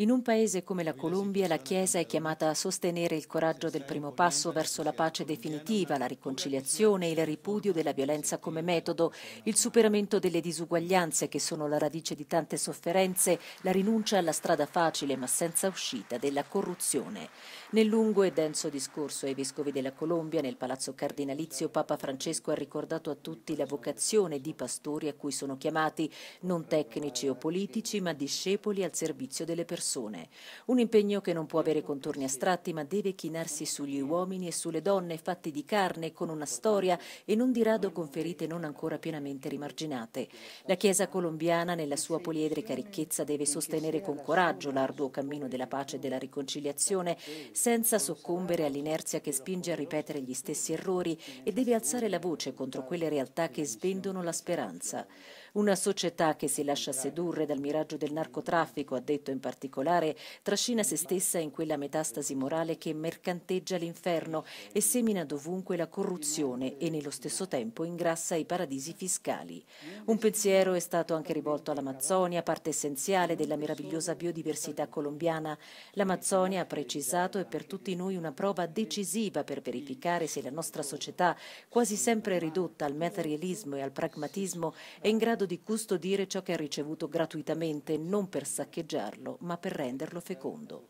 In un paese come la Colombia la Chiesa è chiamata a sostenere il coraggio del primo passo verso la pace definitiva, la riconciliazione, il ripudio della violenza come metodo, il superamento delle disuguaglianze che sono la radice di tante sofferenze, la rinuncia alla strada facile ma senza uscita della corruzione. Nel lungo e denso discorso ai vescovi della Colombia nel Palazzo Cardinalizio Papa Francesco ha ricordato a tutti la vocazione di pastori a cui sono chiamati, non tecnici o politici ma discepoli al servizio delle persone persone. Un impegno che non può avere contorni astratti, ma deve chinarsi sugli uomini e sulle donne fatti di carne, con una storia e non di rado con ferite non ancora pienamente rimarginate. La Chiesa colombiana, nella sua poliedrica ricchezza, deve sostenere con coraggio l'arduo cammino della pace e della riconciliazione, senza soccombere all'inerzia che spinge a ripetere gli stessi errori e deve alzare la voce contro quelle realtà che svendono la speranza. Una società che si lascia sedurre dal miraggio del narcotraffico, ha detto in particolare particolare trascina se stessa in quella metastasi morale che mercanteggia l'inferno e semina dovunque la corruzione e nello stesso tempo ingrassa i paradisi fiscali. Un pensiero è stato anche rivolto all'Amazzonia, parte essenziale della meravigliosa biodiversità colombiana. L'Amazzonia, ha precisato, è per tutti noi una prova decisiva per verificare se la nostra società, quasi sempre ridotta al materialismo e al pragmatismo, è in grado di custodire ciò che ha ricevuto gratuitamente, non per saccheggiarlo, ma per renderlo fecondo.